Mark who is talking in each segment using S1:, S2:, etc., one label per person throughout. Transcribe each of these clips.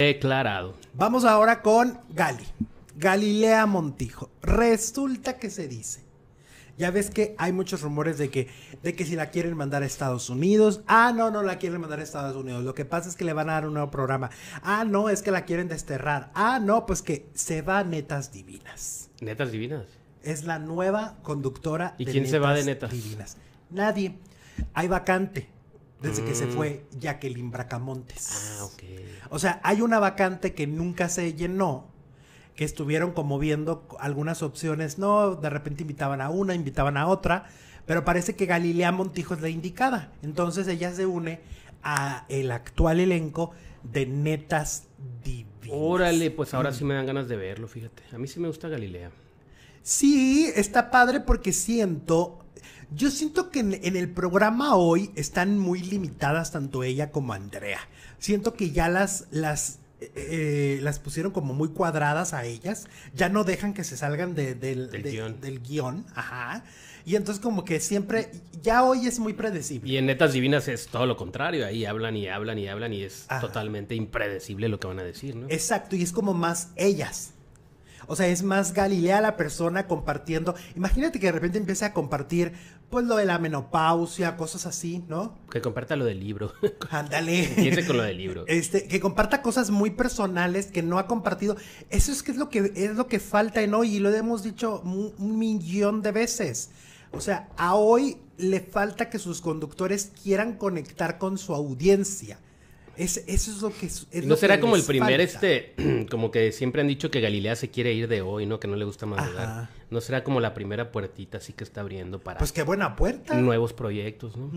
S1: Declarado.
S2: Vamos ahora con Gali. Galilea Montijo. Resulta que se dice. Ya ves que hay muchos rumores de que, de que si la quieren mandar a Estados Unidos. Ah, no, no la quieren mandar a Estados Unidos. Lo que pasa es que le van a dar un nuevo programa. Ah, no, es que la quieren desterrar. Ah, no, pues que se va Netas Divinas.
S1: ¿Netas Divinas?
S2: Es la nueva conductora. ¿Y quién se va de Netas Divinas? Nadie. Hay vacante desde que se mm. fue Jacqueline Bracamontes. Ah, ok. O sea, hay una vacante que nunca se llenó, que estuvieron como viendo algunas opciones, no, de repente invitaban a una, invitaban a otra, pero parece que Galilea Montijo es la indicada. Entonces ella se une a el actual elenco de Netas
S1: Divinas. Órale, pues ahora mm. sí me dan ganas de verlo, fíjate. A mí sí me gusta Galilea.
S2: Sí, está padre porque siento, yo siento que en, el programa hoy están muy limitadas tanto ella como Andrea. Siento que ya las, las, eh, eh, las pusieron como muy cuadradas a ellas. Ya no dejan que se salgan del, guión. del guión. Ajá. Y entonces como que siempre, ya hoy es muy predecible.
S1: Y en Netas Divinas es todo lo contrario, ahí hablan y hablan y hablan y es totalmente impredecible lo que van
S2: a decir, ¿no? Exacto, y es como más ellas. O sea, es más Galilea la persona compartiendo. Imagínate que de repente empiece a compartir, pues lo de la menopausia, cosas así, ¿no?
S1: Que comparta lo del libro.
S2: Ándale. con lo del libro. Este, que comparta cosas muy personales que no ha compartido. Eso es que es lo que es lo que falta en hoy y lo hemos dicho un millón de veces. O sea, a hoy le falta que sus conductores quieran conectar con su audiencia eso es lo que... Es ¿No será como el primer,
S1: este, como que siempre han dicho que Galilea se quiere ir de hoy, ¿no? Que no le gusta más ¿No será como la primera puertita así que está abriendo para... Pues qué buena puerta. Nuevos proyectos, ¿no?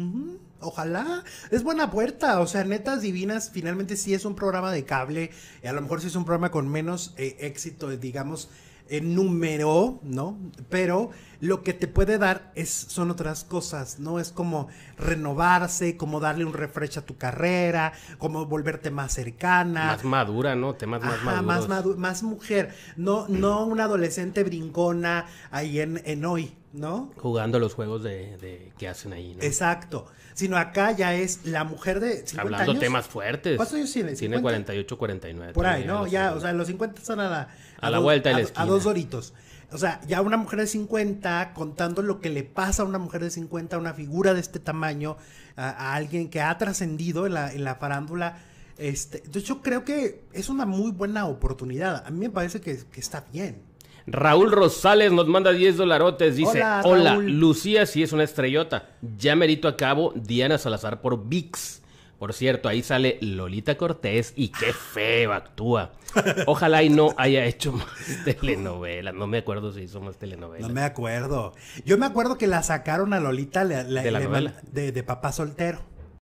S2: Ojalá. Es buena puerta. O sea, Netas Divinas finalmente sí es un programa de cable. A lo mejor sí es un programa con menos eh, éxito, digamos, en número, ¿no? Pero lo que te puede dar es, son otras cosas, ¿no? Es como renovarse, como darle un refresh a tu carrera, como volverte más cercana. Más
S1: madura, ¿no? Temas más Más,
S2: más mujer, no, no una adolescente brincona ahí en, en hoy, ¿no?
S1: Jugando los juegos de,
S2: que hacen ahí, ¿no? Exacto. Sino acá ya es la mujer de Hablando temas
S1: fuertes. ¿Cuántos años tiene? Tiene 48, 49.
S2: Por ahí, ¿no? Ya, o sea, los 50 son a la... vuelta a, dos doritos. O sea, ya una mujer de 50 contando lo que le pasa a una mujer de 50, a una figura de este tamaño, a, alguien que ha trascendido en la, farándula. Este, entonces yo creo que es una muy buena oportunidad. A mí me parece que está bien.
S1: Raúl Rosales nos manda 10 dolarotes. Dice: Hola, Lucía, sí es una estrellota. Ya merito a cabo Diana Salazar por VIX. Por cierto, ahí sale Lolita Cortés y qué feo actúa. Ojalá y no haya hecho más telenovelas. No me acuerdo si hizo más telenovelas.
S2: No me acuerdo. Yo me acuerdo que la sacaron a Lolita de papá soltero.